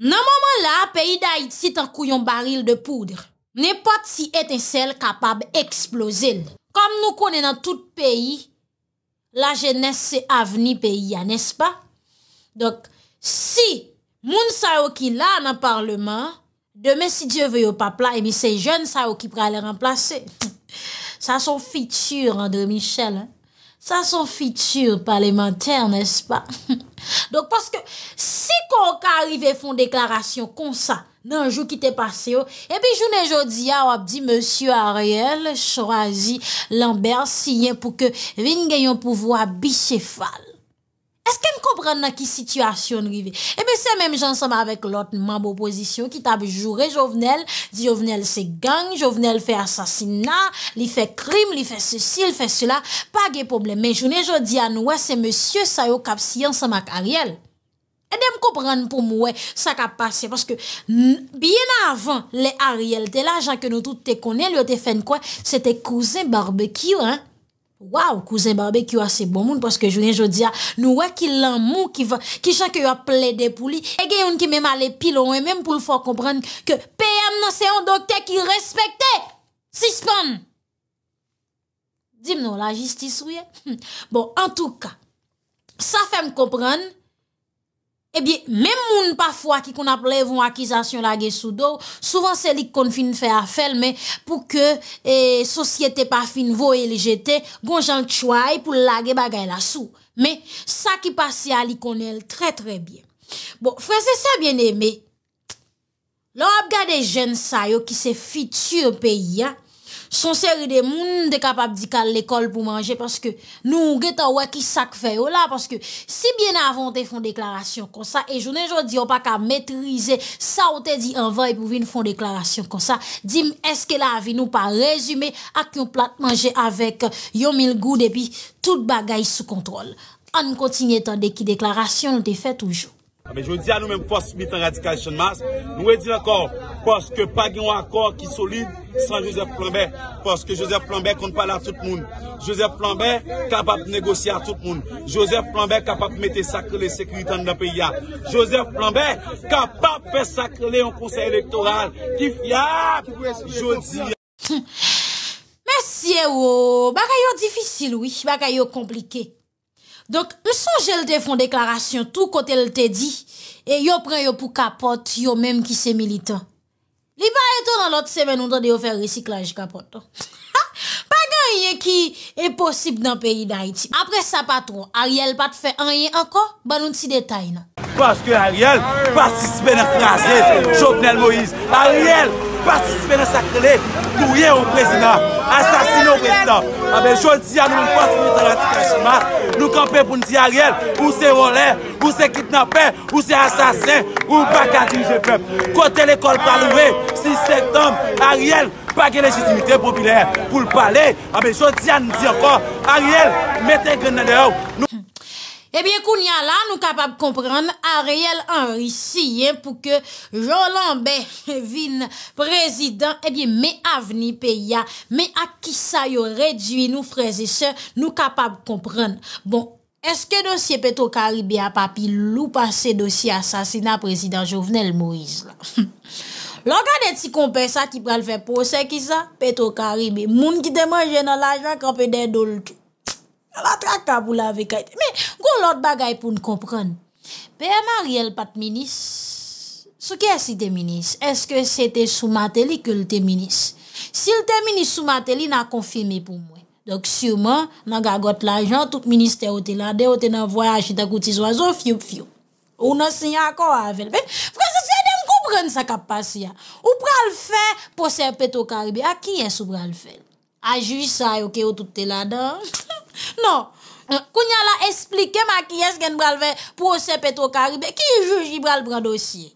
Nan mouman la, peyi d'Haïti tan kouyon baril de poudre. Nè pot si eten sel kapab eksplozil. Kom nou konen nan tout peyi, la jènes se aveni peyi ya, nèspa? Dok, si moun sa ou ki la nan parleman, deme si Djevye ou papla, e mi se jèn sa ou ki pre alè remplase. Sa son fitur, André Michel, hein. Sa son fitur pale menter, nes pa? Donk paske, si kon ka arrive fon deklarasyon kon sa, nan jou ki te pase oh, eh yo, ebi jou ne jodi ya ah, wap di, Monsiou Ariel, chorazi l'ambersiyen pou ke vin gen yon pouvo ap bisefal. Eske m kopran nan ki situasyon rive? Ebe se mèm jansama avèk lòt mèm oposisyon ki tab joure jovenel, di jovenel se gang, jovenel fe asasina, li fe krim, li fe sisi, li fe sula, pa ge pouble. Men jounè jò di an wè, se mèsyè sa yo kap si yansama ak ariel. E de m kopran pou m wè sa kap pasye, parce que bien avan le ariel te la, jake nou tout te konen, lò te fen kwen se te kouzen barbekyo, hein? Waw, kouzen barbe ki yo ase ah, bon moun, paske jounen jodi a nou wè ki lan moun, ki chan ke yo a ple de pou li, e gen yon ki mèm a le pilon, wè mèm pou l'fò kompran ke P.M. nan se yon dokte ki respekte, sispon! Dim nou la jistis wè? Bon, an tou ka, sa fèm kompran, Ebyen, eh men moun pafwa ki kon aple von akizasyon la ge sou do, souvan se lik kon fin fe a felme pou ke eh, sosyete pa fin vo e li jete, gon jan tchouay pou la ge bagay la sou. Men, sa ki pase a likonel tre tre bien. Bon, fwese se bien eme, lor ap gade jen sayo ki se fitu e peyi ya, Son seri de moun de kapap di kal l'ekol pou manje, paske nou ou geta wak isak feyo oh la, paske si bien avante fon deklarasyon kon sa, e jounen joun di yo pa ka metrize, sa ou te di an vay pou vin fon deklarasyon kon sa, di m, eske la avi nou pa rezume ak yon plat manje avek yon mil goud e pi tout bagay sou kontrol. An kontinye tan deki deklarasyon ou te fe toujou. Jodi a nou men fos mit an radikasyon mas, nou e di lakor, fos ke pag yon akor ki soli san Joseph Flambe, fos ke Joseph Flambe kon pala tout moun, Joseph Flambe kapap negosye a tout moun, Joseph Flambe kapap mette sakrele sekritan la peya, Joseph Flambe kapap pe sakrele yon konsey elektoral, kif ya, ah, jodi a. Mersi e ou, bagay yo difisil ou, bagay yo komplike. Donk, m sonje l te fon deklarasyon, tou kote l te di, e yo pren yo pou kapot, yo menm ki se militan. Li ba eto nan lot semen, on dan de yo fe resiklaj kapot. Pa gen yon ki e posib nan peyi d'Haïti. Apre sa patron, Ariel pat fe, an yon anko, ban nou ti detay nan. Paske Ariel, ah. paske si ben akrasye, choknen Moïse. Ariel! Patispe nan sakrele, nou ye ou prezina, asasine ou prezina. A be, jodi ya nou moun fos pou yon talantik asima, nou kampe pou nou di a riel, ou se role, ou se kitnape, ou se asasin, ou baka di jepem. Kote l'ekol pralou e, 6 septem, a riel, pake legitimite popile, pou l'pale, a be, jodi ya nou di akon, a riel, mette genne de ou. Ebyen eh koun ya la nou kapab komprenn a reyel an risi yen pou ke Jolant Benvin prezident ebyen me avni pe ya. Me a ki sa yo redwi nou freze se nou kapab komprenn. Bon, eske dosye Petro Karibi a papi loupa se dosye asasina prezident Jovenel Moise la? Langan de ti kompen sa ki pral fe pose ki sa, Petro Karibi, moun ki deman jen an la jan kapen den do lkè. A la trakta pou la vekayte. Me, goun lout bagay pou n kompran. Pe, a mar yel pat minis? Sou kè si te minis? Eske se te sou mateli ke l te minis? Si l te minis sou mateli, nan konfirmè pou mwen. Dok, souman, nan gagot l ajan, tout minister ou te lade, ou te nan voyajit akouti zwa zo, fyou, fyou. Ou nan sinya akou avèl. Me, fransesye dem kompran sa kapasyan. Ou pral fè, posèr peto karbe, a ki yè sou pral fèl? A juisa yo ke yo tout te lade, a jou sa yo ke yo tout te lade, Non. Kounyala l'a ma qui est ce pour va procès pétro caribé Qui juge il va prendre dossier?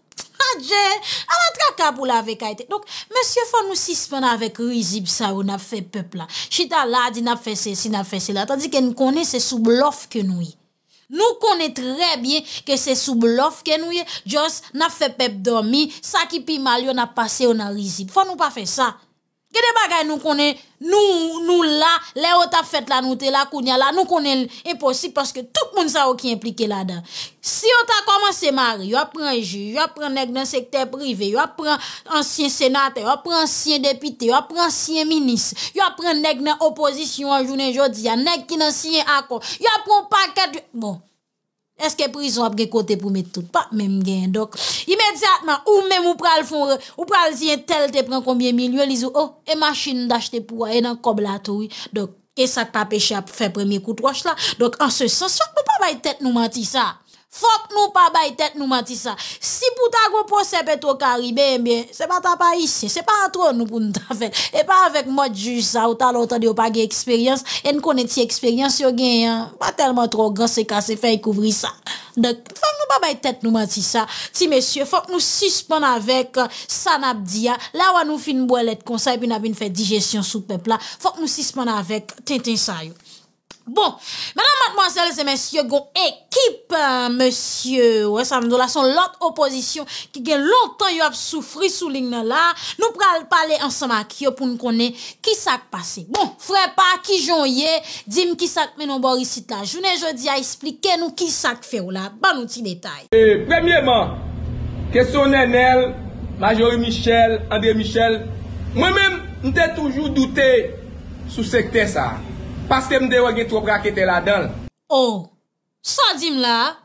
Adje, elle a traka pour la vekaite. Donc, monsieur, faut nous suspendre avec Rizib ça on a fait peuple Chita là, dit a fait ceci, a fait cela. Tandis qu'elle connaît, c'est sous bluff que nous y. Nous connaissons très bien que c'est sous bluff que nous y. on a fait peuple dormir, Ça qui pi mal, a passé, on a Rizib. Faut nous pas faire ça. Gede bagay nou konen, nou la, le ou ta fèt la nou te la kounya la, nou konen eposip, paske tout moun sa ou ki implike la da. Si ou ta komanse mari, yo apren jir, yo apren neg nan sekter prive, yo apren ansyen senate, yo apren ansyen depite, yo apren ansyen minis, yo apren neg nan oposisyon anjounen jodi, ya neg ki nan ansyen akon, yo apren pakad, bon. Eske prizo ap ge kote pou met tout, pa mèm gen. Dok, imedjatman, ou mèm ou pral fonre, ou pral zyen tel te pren konbyen milyon, li zou, oh, e machin nou dajte pou a, e nan kob la tou. Dok, e sak pa peche ap fe premi koutouash la. Dok, an se sos, fak pou pa bay tet nou manti sa? Fok nou pa bay tèt nou mati sa, si pou ta gwo posepe to karibè mbè, se pa ta pa isye, se pa an tro nou pou nou ta fèl, e pa avèk mòt ju sa, ou ta lò ta diyo pa gen eksperyans, en konè ti eksperyans yo gen, pa telman tro gans se ka se fè yi kouvri sa. Fok nou pa bay tèt nou mati sa, ti mèsyè, fok nou sispon avèk euh, Sanabdi ya, la wè nou fi nbò let konsay, pi nabè nfè dijesyon sou pepla, fok nou sispon avèk Tintin Sayon. Bon, mè nan mat mwansèlè se mèsyè gon ekip mèsyè ouè sa mèdou la son lot oposisyon ki gen lontan yo ap soufri sou lignè la, nou pral pale ansama kyo pou nou konè kisak pase. Bon, fwè pa ki jounye, dim kisak menonbori sit la, jounè jodi a esplike nou kisak fe ou la, banouti detay. E, premièman, kèsonè nel, majore Michel, André Michel, mè mèm nte toujou doutè sou sekte sa. Pas te mde wage trop rakete la dal. Oh, so di m la,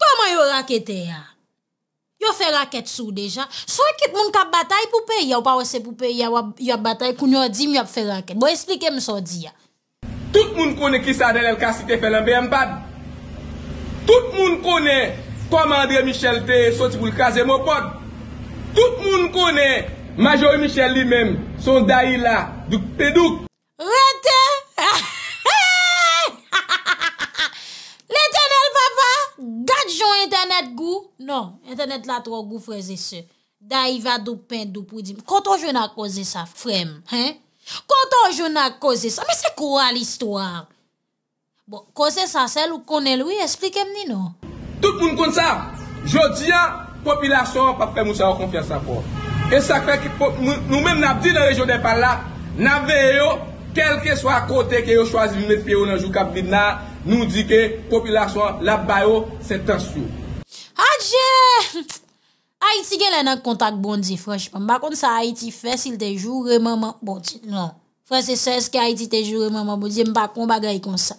koman yo rakete ya? Yo fe raket sou deja. So ekit moun kap batay poupe, yaw pa wese poupe yaw batay koun yo di m yo fe raket. Bo esplike m so di ya. Tout moun kone kisa del el kasi te felan be m pad. Tout moun kone koman André Michel te sotiboul kaze m o pod. Tout moun kone majore Michel li men sondayi la duk pedouk. Retè? Lè tè nè l'papa? Gat joun internet gou? Non, internet la tro gou freze se. Da iva dò pèndò pou di mè. Konto joun a koze sa frem? Konto joun a koze sa? Mè se kouwa l'histoire? Bon, koze sa sel ou konel wè, esplike mnè non? Tout moun kon sa, jò di ya, popilasyon pa frem ou e sa wakon fè sa po. E sakre ki, nou mèm na bi nan rejon de pala, na veyo, kelke swa kote ke yo chwazi mi met piyo nan jou kablid nan, nou di ke, popilakso, la bayo, se tensyo. Adje! Haiti gen lè nan kontak bondi, franjman, bakon sa Haiti fesil te jureman man, bondi, nan, franjse seske Haiti te jureman man, bondi, mbakon bagay kon sa,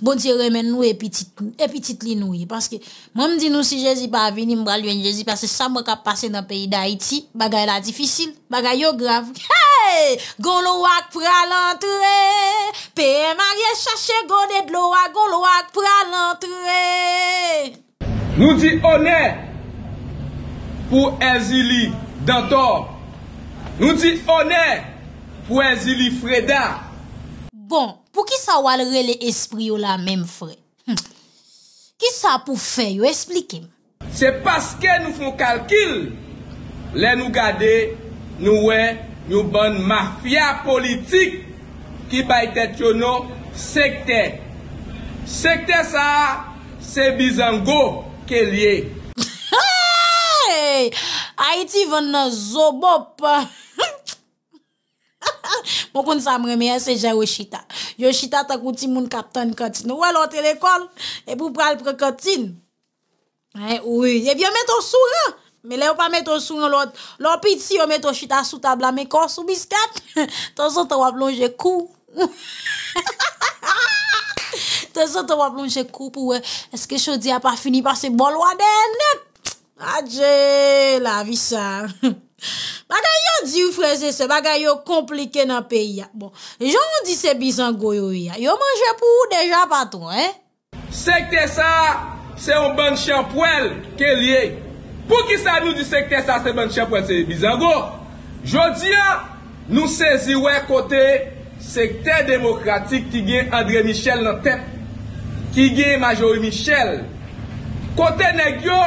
bondi remen nou epitit, epitit li nou ye, paske, mwen mdi nou si jezi pa avini mbra lwen jezi, paske sa mwen ka pase nan peyi da Haiti, bagay la difisil, bagay yo grav, ha! Gon lo wak pral antre Peye marye chache gon e blo wak Gon lo wak pral antre Nou di one Pou enzili dantor Nou di one Pou enzili freda Bon, pou ki sa walre le espri yo la mem fred? Hm. Ki sa pou fe yo esplikem? Se paske nou foun kalkil Le nou gade nou we freda yon bon mafya politik ki bay tet yon nou sekte. Sekte sa, se bizango ke liye. Hey! A iti ven nan zobop! Mwen kon sa mremen seje Yoshita. Yoshita takouti moun kapten katin. Wè lò telekol, e pou pral prekatin. Eh, e wè, e vyo men ton suran! Mais là, on pas mettre sous l'autre. L'autre on met au chita sous table, mais quand sous biscuit, ton son, on va plonger cou. ton son, on va plonger cou pour, euh, est-ce que je dis, a pas fini par ce bon loi net? Adieu, la vie, ça. Bagay yo di frère, c'est bagay yo compliqué dans le pays. Hein. Bon, j'en dis c'est bizango yo ya. mangé pour déjà patron, hein? C'est que ça, c'est un bon champouel qui est lié. Pou ki sa nou di sekte sa semen che pou anse bizango, jodia nou sezi wè kote sekte demokratik ki gen André Michel nan tep, ki gen Majori Michel, kote neg yo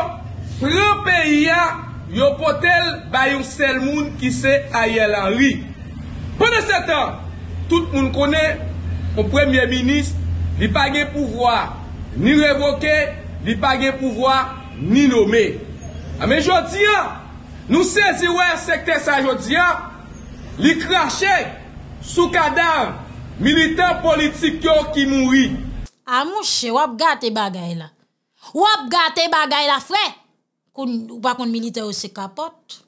fran peyi ya yo potel bayoun sel moun ki se Ayel Henry. Pou de se ta, tout moun kone, ou premye minist, li page pouvoi ni revoke, li page pouvoi ni nome. A ah, men jodi a, nou sezi wè sekte sa jodi a, li krashe sou kadal milite politik yo ki mouri. A monshe, wap gate bagay la. Wap gate bagay la fwe, koun bakoun milite yo se kapot.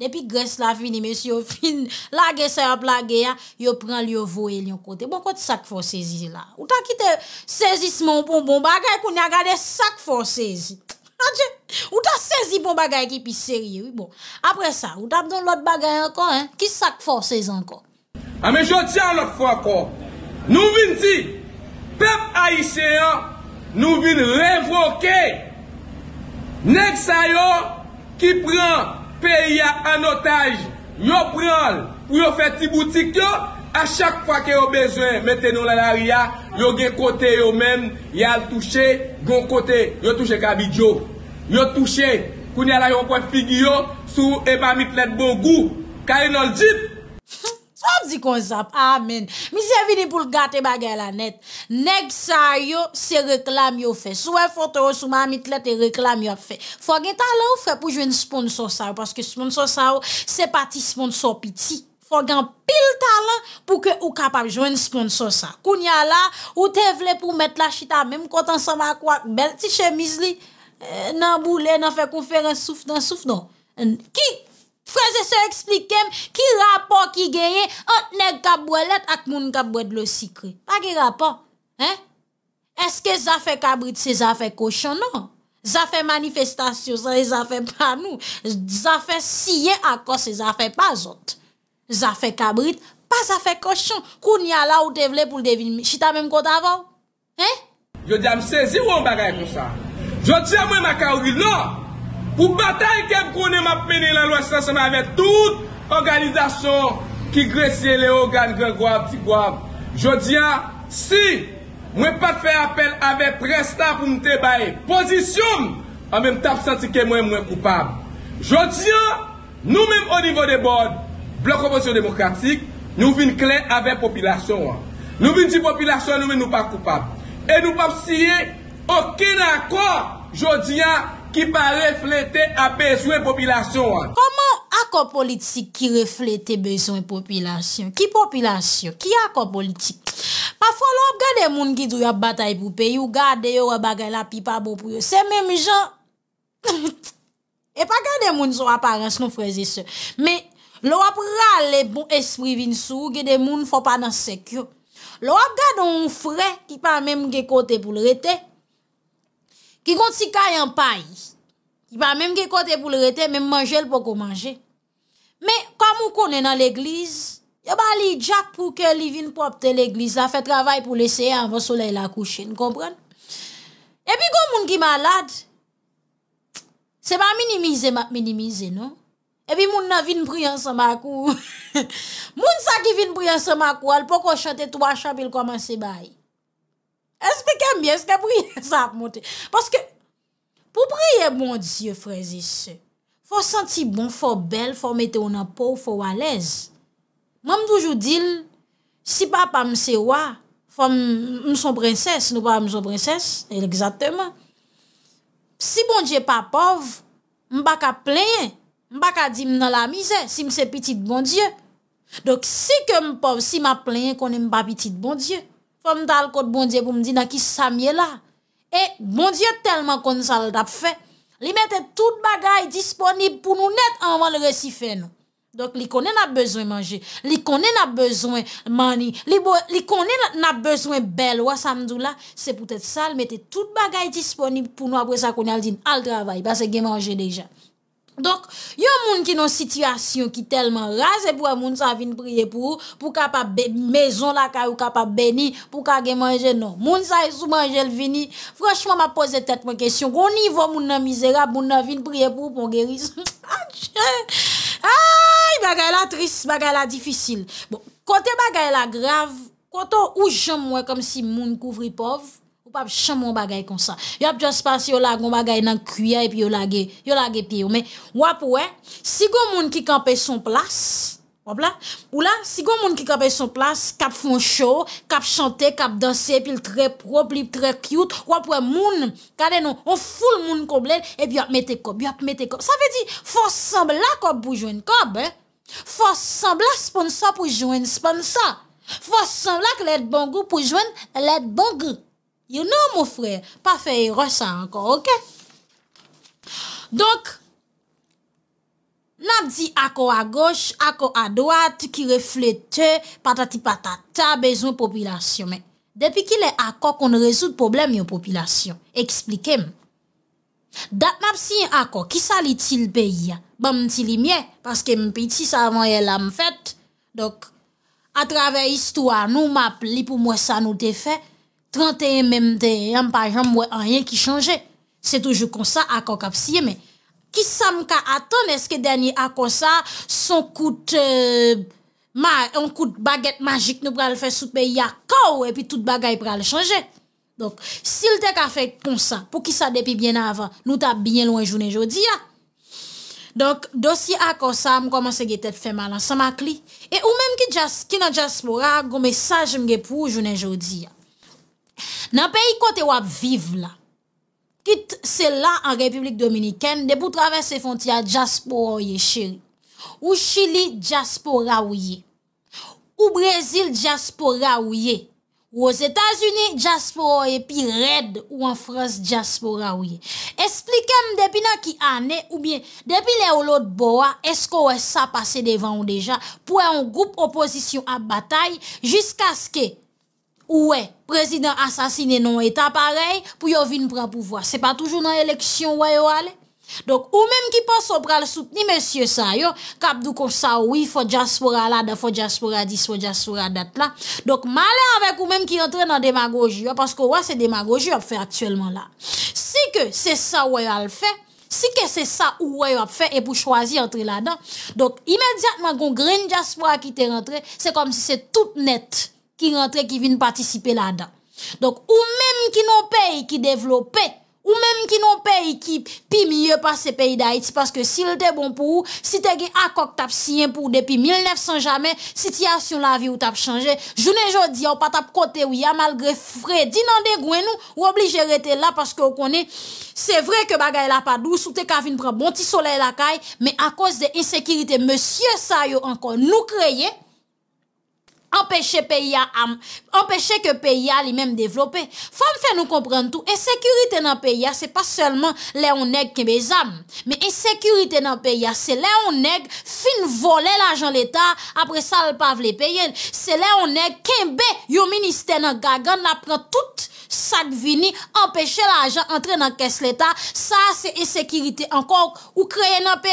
Depi gres la fini, mesi yo fin, lage se ap lage ya, yo pran li yo vo el yon kote. Bon kote sak for sezi la. Ou tan kite sezismon pou mbon bagay koun ya gade sak for sezi. Adje, ou ta sezi bon bagay ki pi seri, oui bon. Apre sa, ou ta mdon lot bagay ankon, hein, ki sak fò sez ankon. Ame jò tjan lò fò ankon, nou vin ti pep Aisyen nou vin revoke nek sa yo ki pran peya anotaj yo pran pou yo feti boutik yo. A chak fwa ke yo bezwen, metenon la la ria, yo gen kote yo men, yal touche, gon kote, yo touche kabidyo. Yo touche, kou nye la yon kwa figyo, sou e mami tlet bon gou. Kari nol jit? Fwa di konzap, amen. Mi se vini pou l gate bagay la net. Neg sa yo, se reklam yo fe. Sou e fote yo, sou mami tlet, se reklam yo fe. Fwa gen talan ou fe pou jwen sponsor sa yo, paske sponsor sa yo, se pati sponsor piti. fò gen pil talan pou ke ou kapab jwen sponsor sa. Koun ya la, ou te vle pou met la chita, mèm kontan sa makwak bel ti chemise li, euh, nan boule, nan fè kon fè ren souf nan souf nan. Ki fraze se eksplikem, ki rapor ki genye, an tne kabwelet ak moun kabwet le sikre. Pa ki rapor? Eske zafè kabrit se zafè koshon nan? Zafè manifestasyon se zafè panou, zafè siye akos se zafè pazot. Zafè kabrit, pa zafè koshon Koun ya la ou devle pou l'devilme Si ta mèm kou ta vò Je di a msezi ou an bagay pou sa Je di a mwen maka ouvi Non, pou batay kem koun mèm ap mèni La lwa stasyon anvek tout Organizasyon ki gresye Le organ gen gwa, ti gwa Je di a, si Mwen pat fè apel anvek prestan Pou mte baye, pozisyon Anvem tap sa ti ke mwen mwen koupab Je di a, nou mèm O nivou de bod plan komponsyon demokratik, nou vin klen avèm popilasyon an. Nou vin di popilasyon an, nou men nou pa koupap. E nou pa psye, okè nan kon, jodi an, ki pa reflete apèzouè popilasyon an. Koman akon politik ki reflete apèzouè popilasyon? Ki popilasyon? Ki akon politik? Pa folon, gade moun ki dou yon batay pou pey, ou gade yon wè bagay la pipa bou pou yon, se mèm jan, e pa gade moun sou aparens nou freze se. Mè, Lo ap ral le bon espri vin sou, ge de moun fò pa nan sekyo. Lo ap gade an ou fre, ki pa mèm ge kote pou l rete. Ki kont si kay an pay, ki pa mèm ge kote pou l rete, mèm manjel pou kou manje. Me, kam ou konen nan l'eglize, yo ba li djak pou ke li vin popte l'eglize, la fè travay pou leseye an vò sole la kouche, nou kompran? E pi kon moun ki malad, se pa minimize, minimize nou? Epi moun nan vin pryan sa makou. Moun sa ki vin pryan sa makou, al poko chante, tou a chapil koman se bay. Espeke mbyen, espeke pryan sa ap mwote. Paske, pou pryan, moun diye, frezise, fò senti bon, fò bel, fò mette ou nan po, fò walez. Mwen mdoujou dil, si papa mse wwa, fò mson prinses, nou papa mson prinses, el egzateman. Si moun diye pa pov, mbak a plenye, Mbak a di m nan la mize, si m se pitit bondye. Dok si ke m pov, si m a plen konen m pa pitit bondye, fò m dal kote bondye pou m di na ki samye la. E bondye telman kon sal tap fe, li mette tout bagay disponib pou nou net anwa le resife nou. Dok li konen na bezwen manje, li konen na bezwen manje, li konen na bezwen bel wa samdou la, se pou tete sal mette tout bagay disponib pou nou apwe sa konen al din al travay, basen gen manje dejan. Donk, yon moun ki nou sityasyon ki telman raze pou a moun sa vin priye pou, pou ka pa mezon la ka ou ka pa beni, pou ka ge manje, non. Moun sa yon e sou manje l vini, franchman ma pose tet mwen kesyon, kon yivon moun nan mizerab, moun nan vin priye pou, pon geris. Ah, Ay, bagay la tris, bagay la difisil. Bon, kote bagay la grav, kote ou jom mwen kom si moun kouvri pov, pas chamon bagay comme ça. Y a juste passé yo la gon bagay la cuillère et puis yo Mais ouais, si gon moun ki campe son place, wap là, ou là si gon moun ki campe son place, cap font show, cap chanter, cap danser puis très propre, très cute, wap ouais moun, kade non, on foule moun complet et puis y mette Ça veut dire faut semble la pour hein. Faut semble sponsor pour joindre sponsor. Faut sembler que bon goût pour joindre l'aide bon goût. You know, mou frè, pa fè yon resan ankon, ok? Donk, nap di akon a goch, akon a doat, ki reflete, patati patata, bezon popilasyon men. Depi ki lè akon kon rezout problem yon popilasyon, eksplikem. Dat map si yon akon, ki sa li bon, ti l peyi ya? Bam ti li mwen, paske mwen peyi ti sa vwen yon lam fèt. Donk, atrave istou anou map li pou mwen sa nou te fè, 31 même je ne pas rien qui changeait. C'est toujours comme ça, accord cap mais qui sa à attendre est-ce que dernier accord ça son coup de euh, un coup baguette magique nous le faire sous pays quoi, et puis toute bagaille le changer. Donc, s'il t'a fait comme ça, pour qui ça depuis bien avant, nous t'a bien loin journée aujourd'hui. Hein. Donc, dossier accord ça, me commence à tête fait mal ensemble m'a clé Et ou même qui jas, qui n'a diaspora, ah, un message me pour journée aujourd'hui. Hein. Dans pays kote wap vive la, là? Quitte là en République Dominicaine, de traverser les frontières diaspora ye ou Chili diaspora ou ou Brésil, diaspora ou Ou aux états unis diaspora Et puis red ou en France, diaspora oui. Expliquez-moi depuis nan ki ou bien depuis les autres lot est-ce que ça passé devant ou déjà pour un groupe opposition à bataille jusqu'à ce que ouais, président assassiné non état pareil pour yo vinn prendre pouvoir. C'est pas toujours dans l'élection, ouais yo aller. Donc ou même qui pense au pral soutenir monsieur ça yo, cap dou comme ça oui, faut diaspora là, faut diaspora dis, faut diaspora date là. Donc malheur avec ou même qui entre dans démagogie parce que ouais c'est démagogie qu'on fait actuellement là. Si que c'est ça ouais le fait Si que ça ça ou il yo le faire, et pour choisir entre là-dedans, donc immédiatement qu'on Green diaspora qui te rentré, c'est comme si c'est tout net qui rentre, qui vient participer là-dedans. Donc, ou même qui n'ont pays qui développe, ou même qui n'ont pays qui puis mieux pas ces pays d'Haïti, parce que s'il était bon pour vous, si t'es gué à coq t'as signé pour depuis 1900 jamais, si situation la vie ou t'as changé, je ne on dit au pas t'as côté ou y'a malgré frais, dis nous, ou obligé rester là parce que on connaît, c'est vrai que bagaille sont pas douce, ou t'es qu'à venir prendre bon petit soleil la caille, mais à cause de l'insécurité, monsieur ça encore nous créer, empêcher pays à que pays à lui-même développer. faut fait nous comprendre tout. Insécurité dans pays c'est pas seulement les on qui mes mais insécurité dans pays c'est les on fin voler l'argent l'État après ça le pas les payer. C'est les on qui kembe yo ministère dans gagan la tout ça vini empêcher l'argent entrer dans caisse l'État, ça c'est insécurité encore ou créer un pays.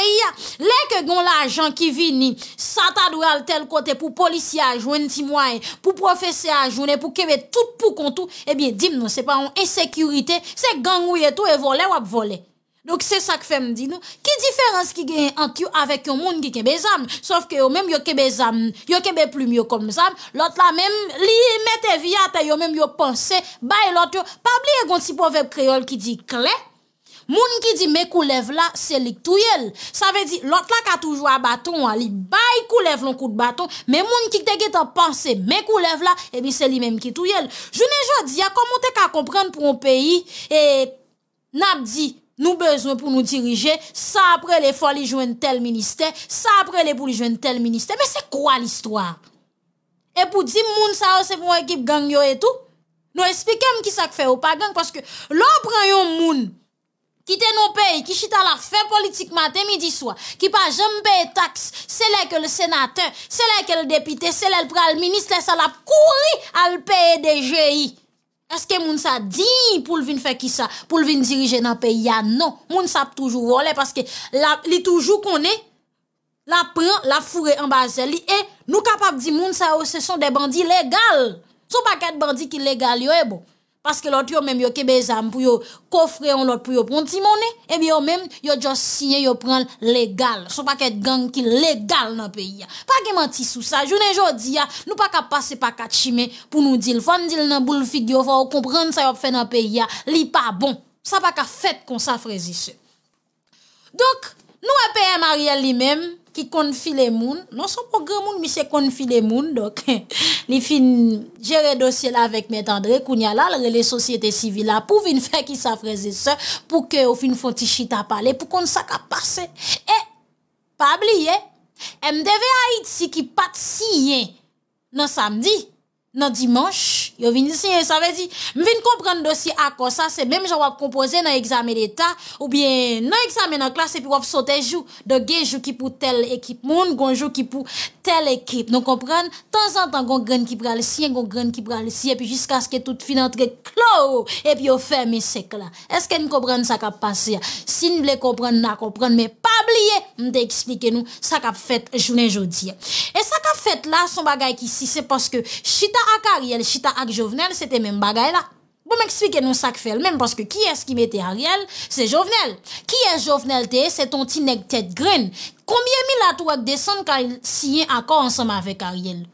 là que l'argent qui vini, ça ta doit tel côté pour policier joindre petit moyen, pour professeur joindre pour que tout pour compte tout, eh bien dis-nous c'est pas une insécurité, c'est gang et tout et voler ou voler. Donc c'est ça que fait me dit nous. Qui différence qui gagne entre you avec un monde qui kebe zam? Sauf que yo même yo kebe zam, yo kebe plume yo comme ça, L'autre là même, li mette vie à yo même yo penser bah l'autre Pas oublier un petit proverbe créole qui dit clé. Moun ki di me koulev la, se lik touyel. dire l'autre là qui la ka toujwa bâton hein, li bay koulev lon kout bâton mais moun ki te get an panse, me koulev la, ebi se li menm ki touyel. ne jodi, ya comment te ka comprendre pour an pays et nap nous besoin pour nous diriger, ça après les folies jouent tel ministère, ça après les pour jouent tel ministère. Mais c'est quoi l'histoire? Et pour dire moun ça c'est pour équipe gang et tout. Nous expliquons qui ça fait ou pas gang parce que l'on prend un moun qui nos pays, qui chita la fin politique matin, midi, soir, qui pas jamais paye taxe, c'est là que le sénateur, c'est là que le député, c'est là le ministre, ça l'a couru à le payer des GI. Aske moun sa di pou l vin fè ki sa, pou l vin dirije nan pe ya, non. Moun sa pou toujou role, paske li toujou konè, la pran, la fure an bazè li, e nou kapap di moun sa ou se son de bandi legal. Sou pa kèd bandi ki legal yo e bon. parce que l'autre yo même yo des zam pour yo coffrer on l'autre pour yo prendre ti monnaie et eh bien même yo just signé yo prendre légal son paquet gang qui légal dans le pays pas gen menti sous ça journée jodi nous pas qu'à passer pas quatre chemin pour nous dire faut dire dans boule figure faut comprendre ça yo fait dans le pays Ce li pas bon ça pas qu'à fait comme ça frère donc nous PM elle lui même ki konfi le moun. Non son pou gre moun, mi se konfi le moun. Dok, li fin jere dosye la vek met Andre Kounia la, le le sosyete sivil la, pou vin fe ki sa freze se, pou ke ou fin fon ti chita pale, pou kon sa ka pase. E, pabli ye, m deve a it si ki pat si yen, nan samdi, nan dimanche, yo signer ça veut dire m'vin comprendre dossier quoi ça c'est même je vais composer dans examen d'état ou bien dans examen en classe et puis on sauter jour donc je joue qui pour telle équipe je gon qui pour telle équipe nous de temps en temps gon grain qui pral sien gon grain qui pral sien et puis jusqu'à ce que tout fin entre clos et puis on ferme sec là est-ce que nous comprendre ça qui passé si nous voulez comprendre na comprendre mais pas oublier ce nous ça qui fait journée jodi et ça qui fait là son bagage ici c'est parce que chita akariel chita ak Jovenel, c'était même bagaille là. Bon, m'expliquer, nous ça que fait même, parce que qui est-ce qui mettait Ariel? C'est Jovenel. Qui est Jovenel C'est ton petit tête graine. Combien mille à descend quand il signe accord ensemble avec Ariel?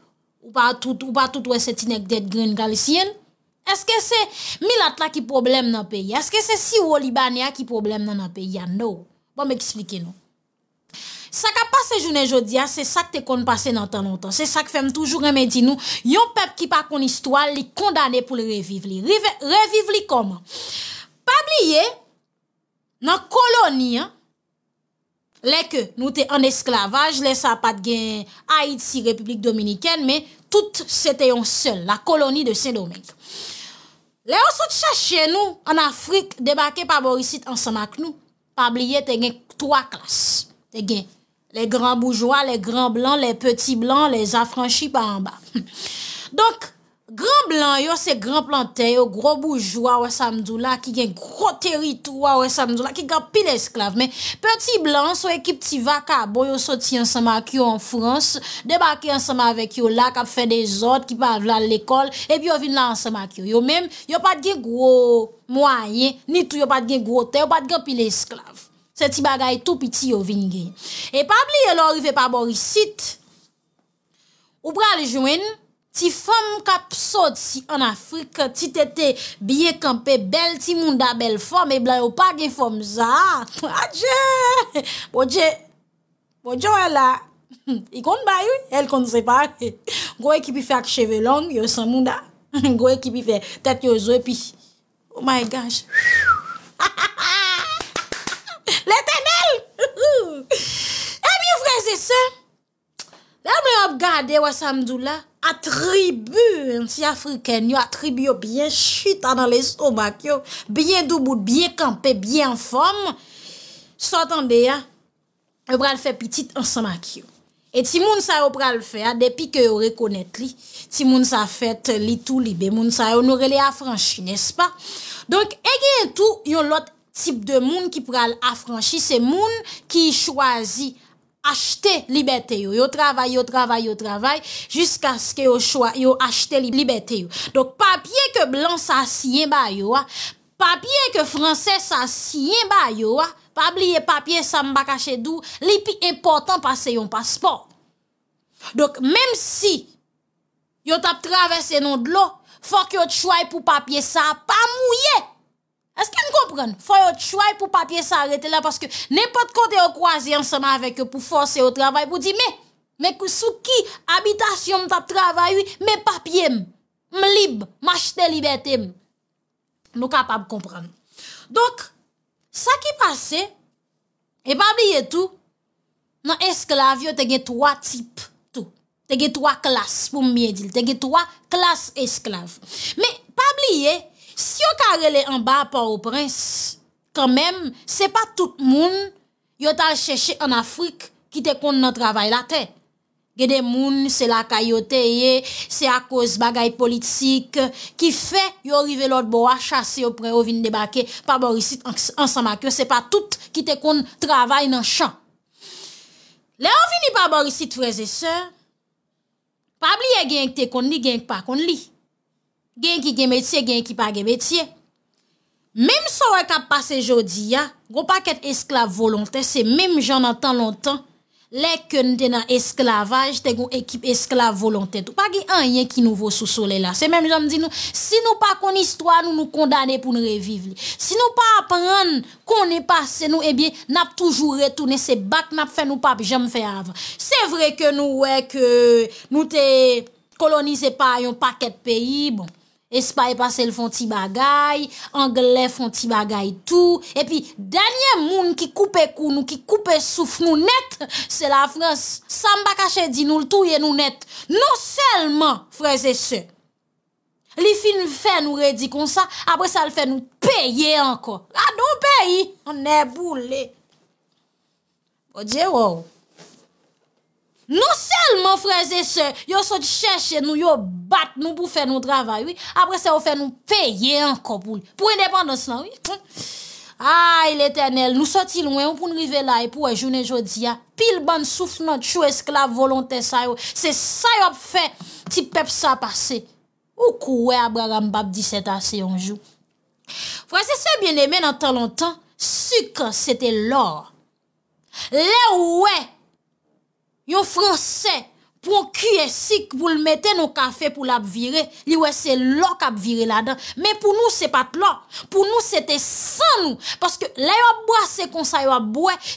Ou pas tout, ou pas tout, ouais, c'est petit tête graine quand il Est-ce que c'est Milat là qui problème dans le pays? Est-ce que c'est si ou Libanais qui problème dans le pays? Non. Bon, m'expliquer, nous ça qui a passé journée aujourd'hui, hein, c'est ça qui t'es passé dans tant temps. C'est ça que fait toujours aimer dit nous. un peuple qui pas l'histoire histoire, les condamné pour le revivre. Revivre comment? Pas oublier, dans la colonie, hein, les que nous t'es en esclavage, les ça pas de Haïti, République Dominicaine, mais tout c'était un seul, la colonie de Saint-Domingue. Les on sont nous, en Afrique, débarqué par Borisite ensemble avec nous. Pas oublier, t'es trois classes. T'es les grands bourgeois, les grands blancs, les petits blancs, les affranchis par en bas. Donc, grand blanc, yo, c'est grands planté, gros bourgeois, ouais, ça me là, qui gagne gros territoire, ouais, ça me là, qui gagne pile esclave. Mais, petit blanc, c'est équipe petit va, bon, yo, sorti ensemble avec eux en France, débarqué ensemble avec yo là, qui fait des autres, qui aller à l'école, et puis yo viennent là ensemble avec yo. même, yo pas de gros moyen, ni tout, yo pas de gros terre, yo pas de pile esclave. se ti bagay tou pi ti yo vinge. E pabli yo lor yve pa borisit, ou pral jouen, ti fom kapsot si an Afrika, ti tete bie kampe bel, ti munda bel fom, e bla yo pa gen fom za. A bon dje! Bo dje, bo djo el la, i kon bayou, el kon separe. Gwe ki pi fe ak cheve long, yo san munda. Gwe ki pi fe tet yo zwe pi. Oh my gosh! Ha ha ha! Se se se, la mwen ap gade wa samdou la, atribu anti-Afrikanyo, atribu yo byen chuta nan le somak yo, byen doubou, byen kampe, byen fom, sotan de ya, yo pral fe pitit ansamak yo. Et si moun sa yo pral fe, depi ke yo rekonet li, si moun sa fet li tou libe, moun sa yo nore li afranchi, nespa? Donk, e gen tou, yon lot tip de moun ki pral afranchi, se moun ki chwazi. acheter liberté yo travail yo travail yo travail jusqu'à ce que yo choix yo acheter liberté yo donc papier que blanc ça sien ba yo ah, papier que français ça sien ba yo ah, pas oublier papier ça pas caché d'où. li pi important passer un passeport donc même si yo t'a traversé non de l'eau faut que yo choix pour papier ça pas mouillé est-ce que vous comprenez Faut choisir choix pour papier s'arrêter là parce que n'importe quoi on croisé ensemble avec eux pour forcer au travail pour dire mais mais sous qui habitation m'ta travaillé, mes papiers suis libre je liberté libre. nous capable comprendre. Donc ça qui passe, et pas oublier tout non il y a trois types tout. y as trois classes pour me dire, y a trois classes esclaves. Mais pas oublier Si yo karele an ba pa ou prens, kanmem, se pa tout moun yo tal cheshe an Afrik ki te kon nan travay la ten. Gede moun, se la kayote ye, se a koz bagay politik, ki fe yo rive lot bo a chase yo pre ou vin debake pa borisit ansan makyo. Se pa tout ki te kon travay nan chan. Le ou vini pa borisit freze se, pa bli ye genk te kon li, genk pa kon li. y qui gen métier, il qui pa gen métier. Même si on a passé aujourd'hui, ya, hein, gros paquet esclave volontaires. c'est même j'en entends longtemps, les que dans esclavage, t'es une équipe esclave volontaire. Tout pas un rien qui nouveau sous soleil là. C'est même j'en dis nous, si nous pas qu'on histoire, nous nous condamnons pour nous revivre. Si nous pas apprendre qu'on est passé, nous, eh bien, n'a toujours retourné, c'est ce n'a fait nous pas, jamais fait avant. C'est vrai que nous, ouais, que nous t'es colonisé par un paquet de pays, bon espagne passe le font des anglais font des choses, tout. Et puis, dernier monde qui coupe kou nous, qui coupe souffle nous net, c'est la France. Sans cacher, dit nous le tout nous net. Non seulement, frères et sœurs, les films fait nous redire comme ça, après ça le fait nous payer encore. Radon ah, pays, on est boulé. Oh, Non selman, franze se, yo sot chèche nou, yo bat nou pou fè nou travay, oui. Apre se, yo fè nou pèye an kopoul. Pou indépandans nan, oui. Ay, ah, l'éternel, nou sot ilouen pou nou rive la, e pou wè jounen jodi, ya. Pil ban souf nan, chou esklav, volontè sa yo. Se sa yo fè, ti pep sa pase. Ou kou wè Abraham Babdi seta se yon jou. Franze se, bien emè nan tan lontan, suk cète lor. Le wè, Les français, pour un sick pour le mettre nos café pour la virer, c'est l'eau qui virer là-dedans. Mais pour nous, c'est pas de Pour nous, c'était sans nous. Parce que là, il bois, c'est comme ça, a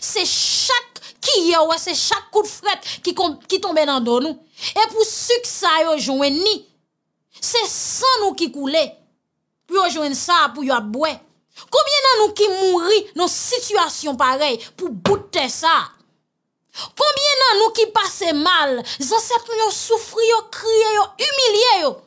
c'est chaque qui c'est chaque coup de fret qui, tombe dans nous. Et pour ceux qui ça joué c'est sans nous qui coulait. Pour jouer ça, pour y a boire. Combien de nous qui mourons dans une situation pareille pour bouter ça? Combien nan nous qui passons mal, nous souffrir, yo crié yo humilier, yo.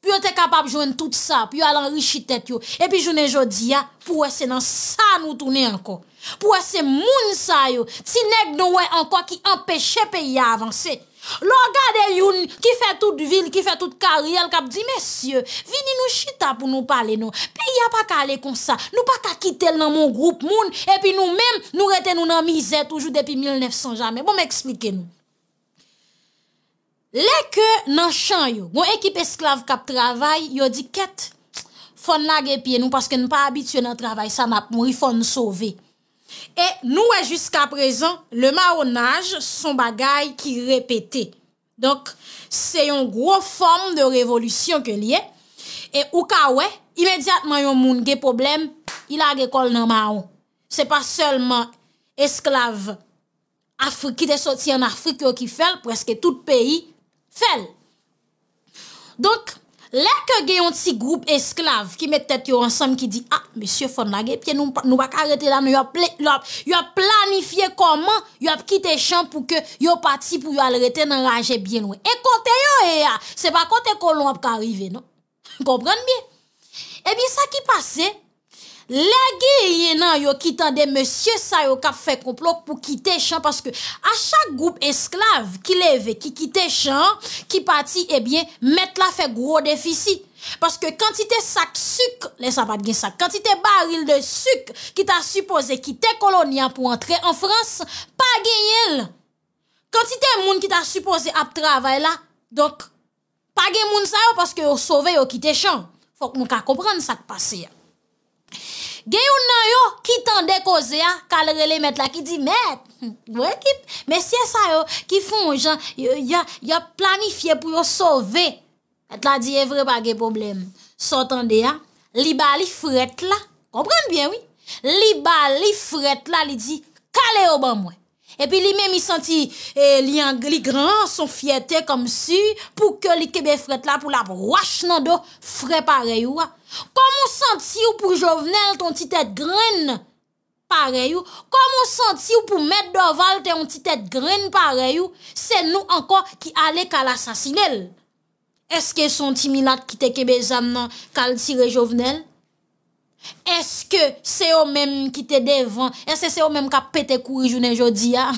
Puis t'es capable de jouer tout ça, puis enrichir enrichi tête, Et puis j'en dis, jodi, ah, pour essayer de ça nous tourner encore. Pour essayer moun ça, yo. Si nèg nous encore qui empêchait pays d'avancer. avancer. Lo gade yon ki fe tout vil, ki fe tout kariel, kap di, Mesye, vini nou chita pou nou pale nou, pi ya pa kale kon sa, nou pa ka kite l nan moun group e moun, epi nou men, nou rete nou nan mizè toujou depi 1900 jame. Bon m'eksplike nou. Le ke nan chan yo, gwen ekip esklav kap travay, yo di ket, fon nage pie nou, paske nou pa abitye nan travay, sa map moun, yon fon souve. Et nous, jusqu'à présent, le marronnage, son bagay qui répétait. Donc, c'est une grosse forme de révolution que lié. Et cas où, immédiatement y a des problème, il a ge le marron. C'est pas seulement esclave esclaves qui sont en Afrique qui fait, presque tout pays fait. Donc, Là que a un petit groupe esclave qui met tête ensemble qui dit ah monsieur Fonagé, puis nous nous pas arrêter là nous y planifié comment y a quitté champ pour que vous parti pour y aller dans rage bien loin. Et côté ce eh, ah, c'est pas côté colon qui arrivé non. comprenez bien. Et eh bien ça qui passait La genyen nan yo ki tan eh de monsie sa yo kap fe kouplok pou kite chan. Paske a chak goup esklave ki leve ki kite chan, ki pati, ebyen, met la fe gro defisi. Paske kantite sak suk, le sa pat gen sak, kantite baril de suk ki ta suppose kite kolonya pou antre en Frans, pa genyen. Kantite moun ki ta suppose ap travay la, donk, pa gen moun sa yo paske yo sove yo kite chan. Fok nou ka kompran sak pase ya. Gen yon nan yo ki tande dekoze a kal rele met la ki di, met, qui, mais mesye sa yo ki fon jan, yo, y planifié pour pour yo sauver, Et la di evre pa problème problem. tande libali li ba li fret la, bien oui, li ba li fret la li di, kale yo ban et e puis li même il senti eh, li, en li grand son fierté comme si pour que li kebe fret la pou la wache nan do fre pare ou Komo santi ou pou jovenel ton ti tet gren pareyo? Komo santi ou pou med doval te ton ti tet gren pareyo? Se nou anko ki ale kal asasinel? Eske son ti milat ki te kebe zam nan kal tire jovenel? Eske ah? se yo menm ki te devan? Eske se yo menm ka pete kouri jounen jodi ya?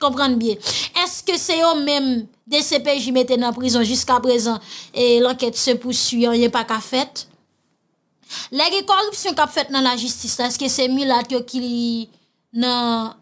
Kompran biye. Eske se yo menm de sepe jimete nan prison jiska prezan e lanket se pousuyan yon pa ka fet? Lege korupsyon kap fèt nan la jistista, eske se mi lak yo ki li nan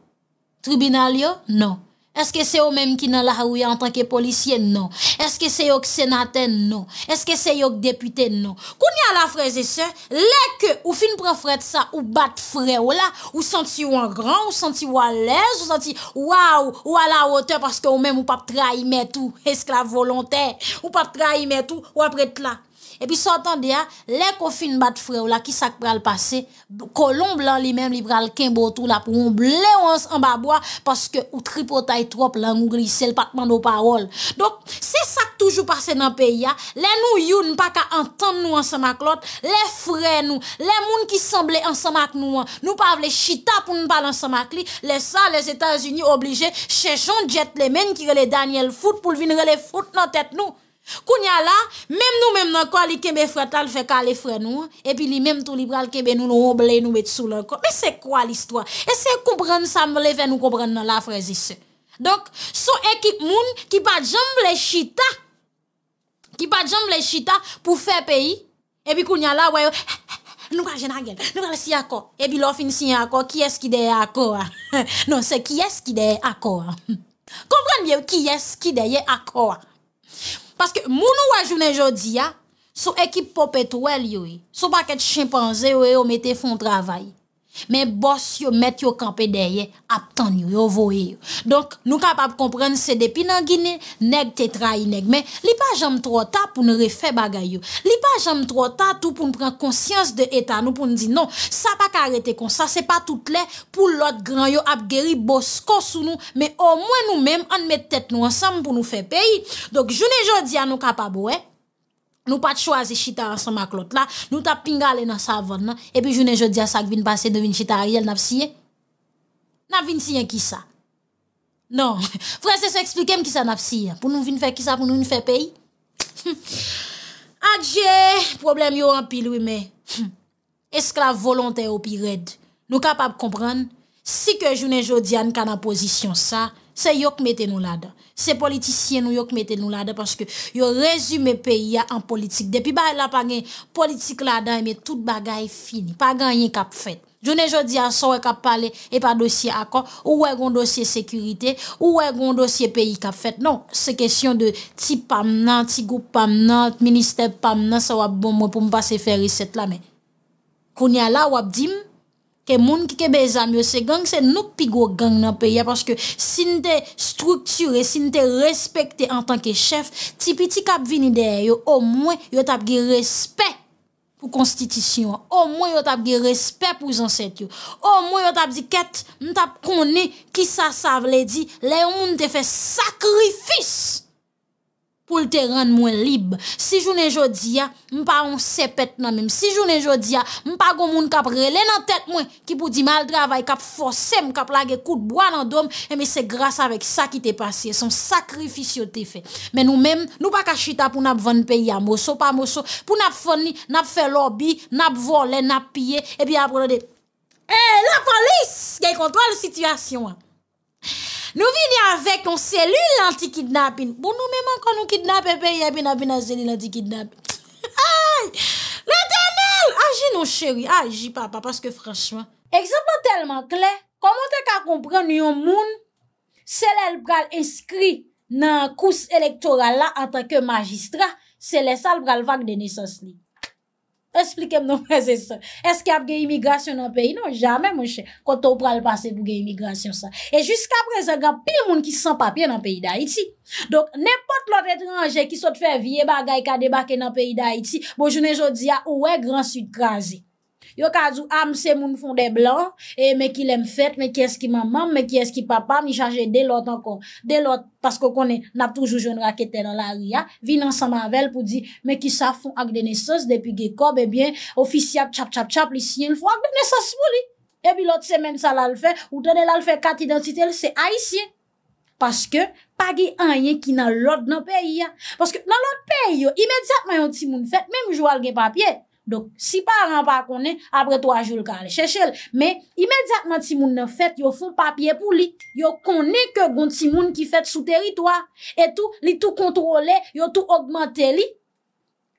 tribunal yo? Non. Eske se yo menm ki nan la houya an tanke polisyen? Non. Eske se yo senaten? Non. Eske se yo deputen? Non. Kouni ala freze se, leke ou fin pre fred sa, ou bat fre ou la, ou santi ou an ran, ou santi ou alèz, ou santi ou waw, ou ala wote, paske ou menm ou pap tra imè tou, esklav volontè, ou pap tra imè tou, ou apre tla. Et puis, s'entendez, attendre, hein, les cofins bat frère, là, qui ça pral passer, Colombe blanc lui-même, il pral kimbo tout là, pour un blé en bas bois, parce que ou tripotaille trop, là, ou glisse, le patement nos paroles. Donc, c'est ça qui toujours passé dans le pays, hein. les nous, you, pas qu'à entendre nous ensemble avec l'autre, les frères nous, les gens qui semblaient ensemble avec nous, hein. nous pas les chita pour nous parler ensemble avec lui, les ça, les États-Unis obligés, cherchons jet les mêmes qui les Daniel Foot pour venir les foot dans tête nous. Kounya là, même nous-mêmes dans quoi li kembe fratal fait caler frère nous et puis lui même tout li pral kembe nous nous blé nous met sous l'encore. Mais c'est quoi l'histoire Et c'est comprendre ça me lever nous comprendre dans la ici. Donc son équipe moun qui pas jambe les chita qui pas jambe les chita pour faire pays et puis kounya là ouais nous pas jeune gueule, nous pas si accord. Et puis l'offre signer accord, qui est-ce qui derrière accord Non, c'est qui est-ce qui derrière accord Comprendre bien qui est-ce qui derrière accord parce que wa wa jodi ya, sou équipe pour ou de sou paket chimpanzé mette Men bos yo met yo kampe deye ap tan yo yo voye yo Donk nou kapap kompren se depi nan Gine neg tetra yi neg Men li pa jam tro ta pou nou refe bagay yo Li pa jam tro ta tou pou nou pren konsyans de eta nou pou nou di non Sa pa karete kon sa se pa tout le pou lot gran yo ap geri bos kos ou nou Men o mwen nou menm an met tet nou ansam pou nou fe peyi Donk joun e jodi an nou kapap wè Nous pas choisi chita ensemble avec l'autre là, nous t'a pingalé dans sa vanne et puis journée jeudi à ça vient passer devine chita Ariel n'a signé. N'a vinn signé qui ça Non, frère c'est expliquer qui ça n'a signé pour nous venir faire qui ça pour nous faire pays? Adje, problème yo en pile oui mais esclave volontaire au pirate. Nous capable comprendre si que journée jodi à en position ça c'est eux qui mettez nous là-dedans. C'est politiciens nous qui mettez nous là-dedans parce que yo résumé pays en politique. Depuis bah là pas politique là-dedans mais toute bagaille fini, pas gagné cap fait. Jounen jodi a son wè kap pale pas dossier dossier akon, ou wè gon dossier sécurité ou wè gon dossier pays kap fait. Non, c'est question de ti pam nan, ti ministère. pam nan, ministère pam nan, pour wap bon mwen pour me passer faire recette là Koun kounya la wap dim, Ke moun ki ke bezan yo se gang, se nouk pi gwo gang nan peye. Paske sin te strukture, sin te respekte an tanke chef, tipi ti kap vini deye yo, o mwen yo tap ge respe pou konstitisyon, o mwen yo tap ge respe pou zanset yo, o mwen yo tap di ket, mwen tap koni ki sa savle di, le moun te fe sakrifis. le terrain moins libre. Si je ne jodia, m'pa on peut nan même. Si je ne jodia, m'pa go moun kap rele nan tête Moi, qui pou di mal travail, kap force m, kap coup de bois nan dom, et eh, mais c'est grâce avec ça qui t'est passé, son sacrifice au t'es fait. Mais nous même, nous pas caché pour nap vann pays à mosso, pas mosso, Pour nap fonni, nap fait lobby, nap volé, nap pillé, et bien après, eh, la police, qui contrôle la situation. Nou vini anvek yon selu lantikidnapin. Bo nou mèman kon yon kidnap epè yèpi nabina zèli lantikidnapin. Ay, lantanel! Aji nou chèri, aji papa, paske franchman. Ekseple telman kle, komon te ka kompran yon moun, selèl bral eskri nan kous elektorala an tanke magistra, selèl sal bral vak de nesans nè. Esplikem nou preze sa. Eske ap ge imigrasyon nan peyi? Non, jame monshe. Koto ou pral pase doun ge imigrasyon sa. E jiska preze gan, pil moun ki san papye nan peyi da iti. Donk, nepot lot etranje ki sot fe vie bagay ka debake nan peyi da iti. Bojounen jodi ya, ouwe, Grand Sudkranze. Yo ka zou amse moun foun de blan, e meki lem fèt, meki eski mamam, meki eski papa, mi chaje delot ankon. Delot, paske konen, nap toujou joun rakete nan la ria, vin ansan mavel pou di, meki sa foun akde nesos, depi ge kob, ebyen, ofisyap, chap chap chap, li siyen l fwa akde nesos mou li. Ebi lot semen sa lal fè, ou tene lal fè kat identitèl, se aisyen. Paske, pagi anyen ki nan lot nan peyi ya. Paske nan lot peyi yo, imediatman yon ti moun fèt, mèm jou al gen papye. Dok, si pa rampa konen, apre 3 joul kan le chèchèl. Me, imediatman ti moun nan fèt, yo fon papye pou li. Yo konen ke goun ti moun ki fèt sou teritwa. E tou, li tou kontrole, yo tou augmente li.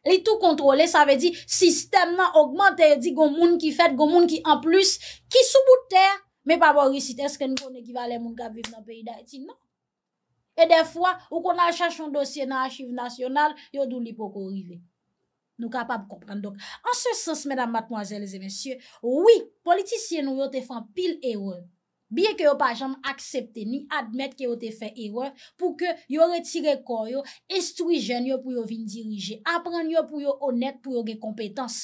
Li tou kontrole, sa ve di, sistem nan augmente, di goun moun ki fèt, goun moun ki an plus, ki sou boutè. Me pa bo risite, sken konen ki valen moun ka viv nan peyi da iti, nan. E defwa, ou konan chachon dosye nan archive nasyonal, yo dou li pokon rive. Nou kapab kompren. Donk, an se sens, mèdam batmwazè, lèzè, mèsyè, wè, politisyen nou yo te fè pil eror. Biè kè yo pa jèm akseptè, ni admèt kè yo te fè eror, pou kè yo retire kò yo, estoui jèn yo pou yo vin dirije, apren yo pou yo onèk pou yo gen kompetans.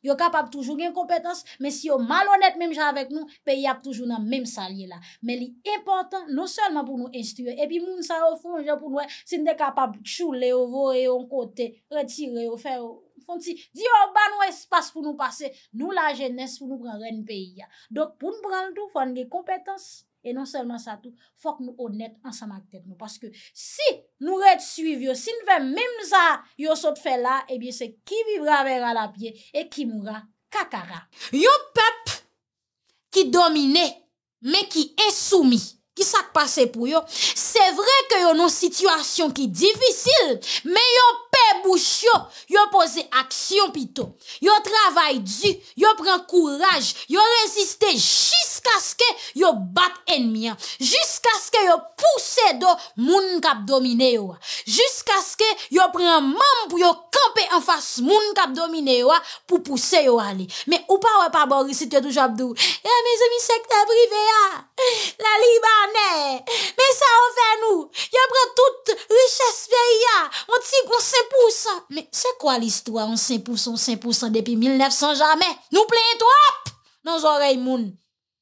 Yo kapap toujou gen kompetans, men si yo malonet menm ja avek nou, peyi ap toujou nan menm salye la. Men li important, nou selman pou nou instuye, epi moun sa ou fronje pou nou, si nou de kapap choule ou vore ou kote, retire ou fè ou fonti, diyo ou ban ou espas pou nou pase, nou la jennes pou nou bran ren peyi ya. Dok pou nou bran l'dou, fan de kompetans. E non selman sa tout, fok nou honet an sa mak tet nou Paske si nou ret suiv yo, si nou vem mimza yo sot fe la Ebyen se ki vibra vera la pie e ki mura kakara Yo pep ki domine, men ki esoumi Ki sak pase pou yo Se vre ke yo nou situasyon ki difisil Men yo pe bouch yo, yo pose aksyon pito Yo travay di, yo pren kouraj, yo reziste jis Jusk aske yo bat enmyan, Jusk aske yo pousse do moun kap domine yo, Jusk aske yo pre an mam pou yo kampe an fasse moun kap domine yo, Pou pousse yo ali. Me ou pa wè pa borisite yo toujabdou, Ya e, me zemi sekte prive ya, La liba anè, Me sa an fè nou, Yo pre tout richesse ve ya, On ti kon se pousse, Me se kwa l'istwa, On se pousse, On se pousse, Depi 1900 jamè, Nou plé to ap, Nan zorey moun,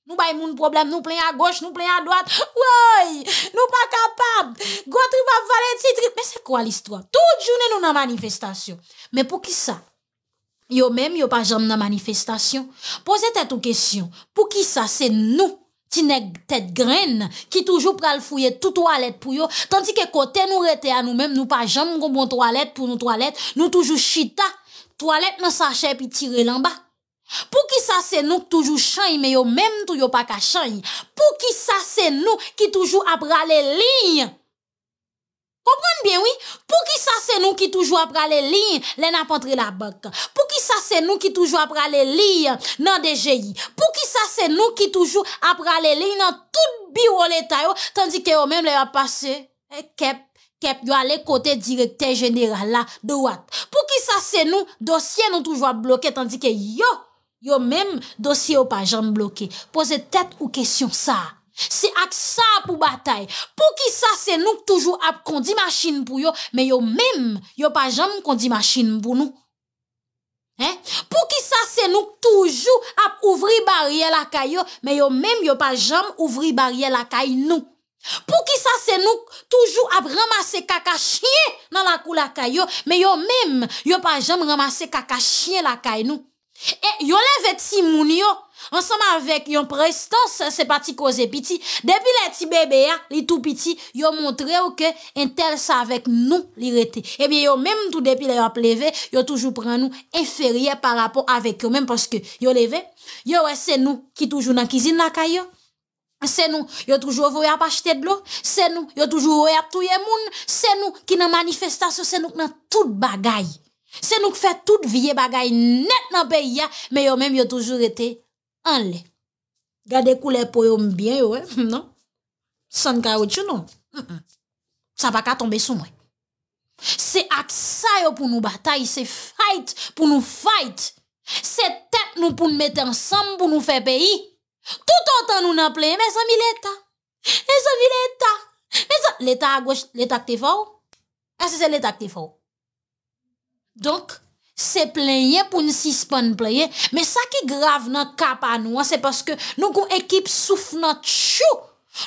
Nou bay moun problem, nou plen a goch, nou plen a doat, woy, nou pa kapab, gotri va valet si tri, men se kwa l'histoire, tout jounen nou nan manifestasyon, men pou ki sa, yo men, yo pa jan nan manifestasyon, pose tete ou kesyon, pou ki sa, se nou, tinek tete gren, ki toujou pral fouye tout toalet pou yo, tanti ke kote nou rete a nou men, nou pa jan mgon bon toalet pou nou toalet, nou toujou chita, toalet nan sache pi tire lan bak, Pou ki sa se nou ki toujou chany, me yo menm tou yo pa ka chany. Pou ki sa se nou ki toujou apra le lin. Kompron bien, oui? Pou ki sa se nou ki toujou apra le lin, le nan pantri la bak. Pou ki sa se nou ki toujou apra le lin, nan deje yi. Pou ki sa se nou ki toujou apra le lin, nan tout biwo le tayo, tandi ke yo menm le va pase, e kep, kep, yo ale kote direkte general la, do wat. Pou ki sa se nou, dosyen nou toujou a bloke, tandi ke yo, Yo même dossier ou pas jamais bloqué. Posez tête ou question ça. C'est ça pour bataille. Pour qui ça c'est nous toujours ap' conduire machine pour yo, mais yo même yo pas jamais conduit machine pour nous. Hein? Pour qui ça c'est nous toujours à ouvrir barrière la caille mais yo même yo pas jamais ouvrir barrière la caille nous. Pour qui ça c'est nous toujours à ramasser caca chien dans la cour la caille mais yo même yo pas jamais ramasser caca chien la caille nous. Et eh, yon leve ti moun yo, ensemble avec yon prestance, c'est parti cause petit. Depuis les petits bébés, hein, les tout petits, ont montré que un ça avec nous, li rete. Eh bien, yon même tout depuis les levé, yon toujours pris nous inférieur par rapport avec eux même parce que yon levé, yon c'est nous qui toujours dans cuisine la kayo. C'est nous, yo toujours voué acheter de l'eau. C'est nous, yo toujours voyez tout ye moun. C'est nous qui dans manifestation, c'est nous qui dans toute bagaille. C'est nous qui faisons toute vie bagay net dans le pays, hein. mais nous-mêmes même avons toujours été en Gardez les couleurs pour nous bien, hein. non? Sans caoutchouc, non? Ça va pas tomber sous moi. C'est axa pour nous battre c'est fight pour nous fight. C'est tête nous pour nous mettre ensemble pour nous faire pays. Tout autant nous nous appelons, mais ça l'État. Mais ça l'État. Mais l'État à gauche, l'État qui est Est-ce que c'est l'État qui est fort? Donk, se plenye pou nsi span plenye, me sa ki grave nan kap anou an, se paske nou go ekip souf nan tchou,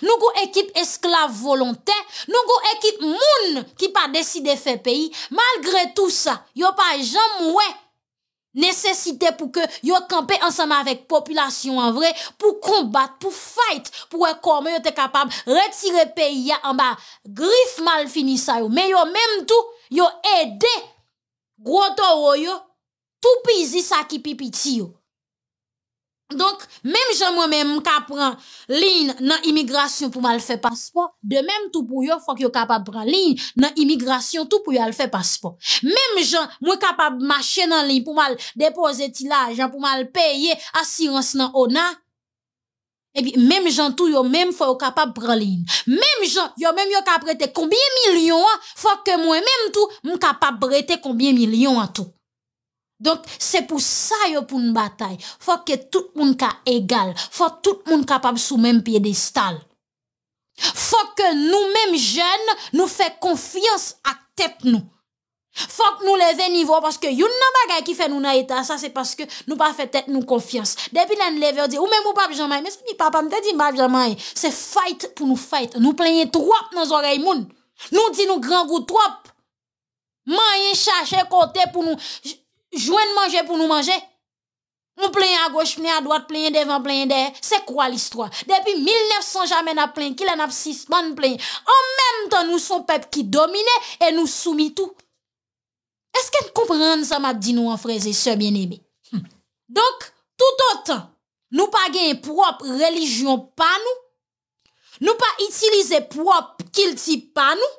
nou go ekip esklave volontè, nou go ekip moun ki pa deside fe peyi, malgre tou sa, yo pa jan mouè, nesesite pou ke yo kampe ansama vek popilasyon an vre, pou kombat, pou fight, pou ekorme yo te kapab retire peyi an ba, grif mal fini sa yo, me yo menm tou, yo ede peyi, Groto woy yo, tou pizi sa ki pipi ti yo. Donk, menm jan mwen menm ka pran lin nan imigrasyon pou mal fe paspo, de menm tou pou yo fok yo kapab pran lin nan imigrasyon tou pou yo al fe paspo. Menm jan mwen kapab mache nan lin pou mal depoze ti la jan pou mal peye asyans nan ona, Et eh puis, même gens tout, yo, même, faut capable prendre ligne. Même gens, yo, même, yo, qu'à prêter combien millions, hein? faut que moi, même tout, m'capable m'm prêter combien millions à tout. Donc, c'est pour ça, yo, pour une bataille. Faut que tout le monde égal. Faut tout le monde capable le même piédestal. Faut que nous, mêmes jeunes, nous fait confiance à tête, nous faut que nous nous niveau parce que yon nan bagay ki nous nou nan ça C'est parce que nous pa fait tête nou nous Depuis lan leve, ou di, ou même mou pas janmay, mais dit mi papa mte dit mbap janmay, C'est « fight pour nous « fight. Nous plaignons trop dans oreilles oreilles. Nous disons grand grand goût trop. Man yon côté pour nous... manger. de manger pour nous manger. Nous à gauche, plaignons à droite, plaignons devant, plaignons derrière. C'est quoi l'histoire? Depuis 1900, jamais n'a plaigné, qu'il en a six, bonne plein En même temps, nous sommes peuple qui dominait et nous soumis tout. Eske n komprende sa map di nou an freze se bien eme? Hm. Donk, tout otan nou pa gen prop religion pa nou, nou pa itilize prop kilti pa nou,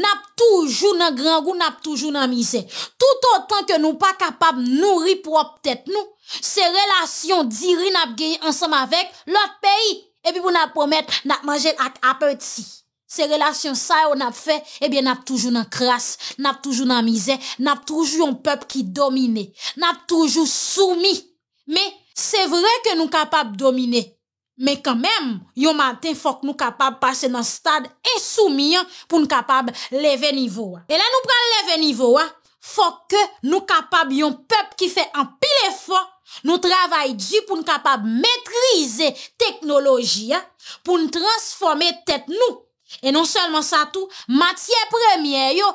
nap toujou nan gran goun, nap toujou nan mise. Tout otan ke nou pa kapab nouri prop tet nou, se relasyon diri nap gen ansam avek lot peyi epi pou nap promet nap manjel ak apet si. Se relasyon sa ou nap fe, ebyen nap toujou nan kras, nap toujou nan mizè, nap toujou yon pep ki domine, nap toujou soumi. Me, se vre ke nou kapab domine, me kanmem, yon mantè fok nou kapab pase nan stad e soumi pou nou kapab leve nivou. E la nou pran leve nivou, fok ke nou kapab yon pep ki fe anpile fò, nou travay di pou nou kapab metrize teknologi, pou nou transforme tèt nou, E non selman sa tou, matye premye yo,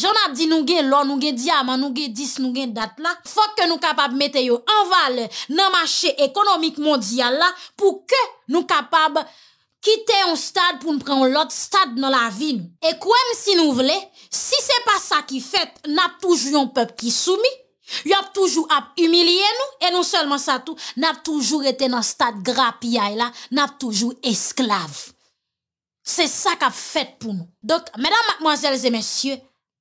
jona di nou gen lor, nou gen diyaman, nou gen dis, nou gen dat la, fok ke nou kapab mete yo anval nan mache ekonomik mondyal la pou ke nou kapab kite yon stad pou nou pren yon lot stad nan la vi nou. E kwen si nou vle, si se pa sa ki fet, nap toujou yon pep ki soumi, yon ap toujou ap umilye nou, e non selman sa tou, nap toujou ete nan stad gra piyay la, nap toujou esklav. C'est ça qu'a fait pour nous. Donc, mesdames, mademoiselles et messieurs,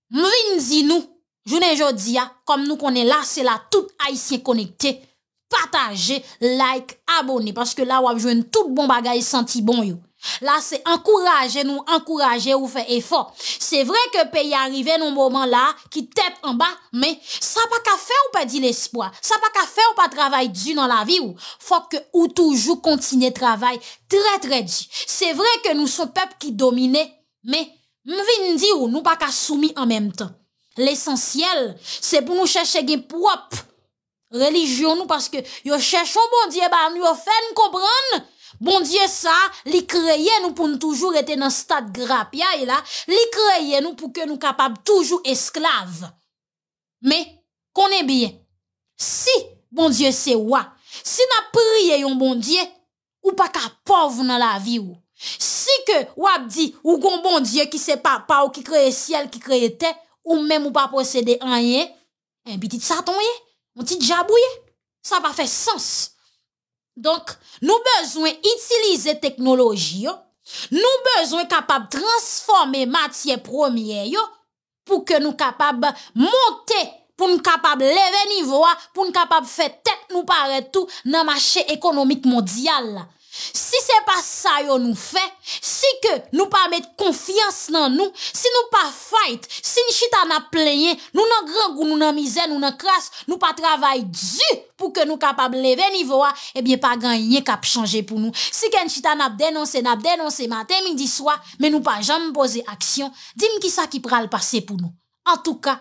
nous, je hein, comme nous qu'on est là, c'est là tout haïtien connecté, partagez, like, abonnez, parce que là, on a une tout bon vous senti bon, Là, c'est encourager nous, encourager ou faire effort. C'est vrai que pays arrivé dans un moment là, qui tête en bas, mais ça pas qu'à faire ou pas dit l'espoir. Ça pas qu'à faire ou pas travailler dur dans la vie ou. Faut que ou toujours continuer de travailler très très dur. C'est vrai que nous sommes peuple qui dominait, mais m'vin dit ou nous pas qu'à soumis en même temps. L'essentiel, c'est pour nous chercher des propre religion nous parce que nous cherchons bon Dieu, bah, nous fait comprendre. Bondye sa, li kreye nou pou nou toujou ete nan stat grap ya ila, li kreye nou pou ke nou kapab toujou esklav. Me, konen biye, si bondye se wap, si na priye yon bondye, ou pa ka pov nan la vi ou. Si ke wap di ou kon bondye ki se pa pa ou ki kreye siel ki kreye te, ou men mou pa pose de anye, en bi tit satonye, mou tit jabouye, sa pa fe sens. Donk nou bezwen itilize teknoloji yo, nou bezwen kapab transforme matye promye yo pou ke nou kapab monte pou nou kapab leve nivo a, pou nou kapab fe tek nou pare tou nan mache ekonomik mondyal la. Si se pa sa yo nou fe, si ke nou pa met konfians nan nou, si nou pa fight, si nchita na pleye, nou nan grangou, nou nan mize, nou nan kras, nou pa travay dju pou ke nou kapab leve nivoua, ebyen pa ganye kap chanje pou nou. Si ke nchita nap denonse, nap denonse, maten midi swa, men nou pa jam pose aksyon, dim ki sa ki pra l'pase pou nou. An tou ka,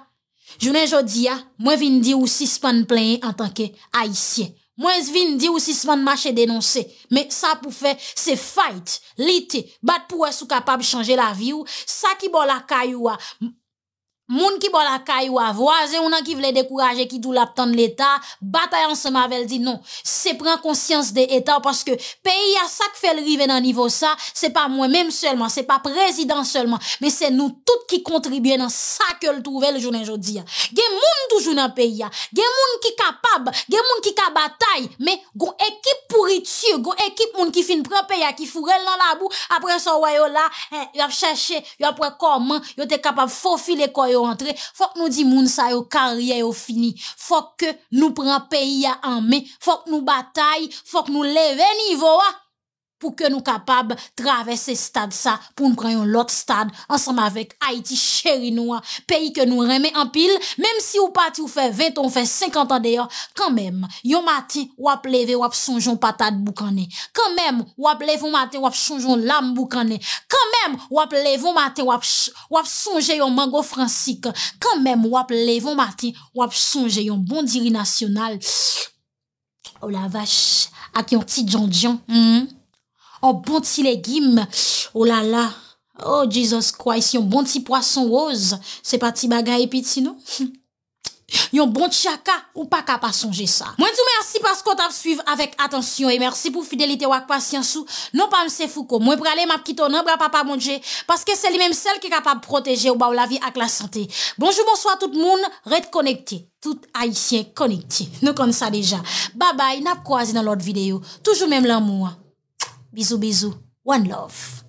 jounen jodi ya, mwen vin di ou si span pleye an tanke haisyen. Moi, je viens dire aussi ce marché dénoncé. Mais ça, pour faire, c'est fight, lit, battre pour être capable de changer la vie. Ça qui bon la Moun ki bon la caille ou avoise, ou nan ki vle décourager qui dou l'aptan l'État, bataille ensemble avec dit non. C'est prendre conscience de l'État parce que pays a ça qui fait le rive dans niveau ça, c'est pas moi-même seulement, c'est pas président seulement, mais c'est nous tous qui contribuons dans ça que le trouver le jour aujourd'hui. Gen moun toujours dans pays a, gen moun qui capable, gen moun qui ka bataille, mais gon équipe pourriture, gon équipe moun qui fin prend pays qui fourrel dans la boue, après ça royaume là, hein, a cherché, a après comment, il était capable faufiler quoi faut que nous dit moun sa yo carrière est fini, faut que nous le pays en main, faut que nous bataille, faut que nous lever niveau pour que nous capables traverser ce stade ça pour nous prendre l'autre stade ensemble avec Haïti chéri hein. pays que nous remet en pile même si ou parti ou fait 20 on fait 50 ans d'ailleurs quand même yon matin ou ap lever ou ap sonjon patate boucané quand même ou ap lever matin ou ap sonjon lame boucané quand même ou ap lever matin ou ap ou yon mango francique quand même ou ap lever matin ou ap songer yon bon diri national oh la vache ak yon petit jonjon mm un oh, bon petit légume. Oh là là. Oh, Jesus Christ. un bon petit poisson rose. C'est pas petit bagaille petit, non? Un bon chaka ou pas capable pas songer ça. Moi, vous merci parce qu'on t'a suivi avec attention et merci pour fidélité ou patience non pas m'se Foucault. Moi, pralé m'a petite ton à papa manger parce que c'est lui-même seul qui est capable de protéger au bah, la vie avec la santé. Bonjour, bonsoir tout le monde. Red connecté. Tout haïtien connecté. Nous comme ça déjà. Bye bye. N'a pas croisé dans l'autre vidéo. Toujours même l'amour. Bisu, bisu, One love.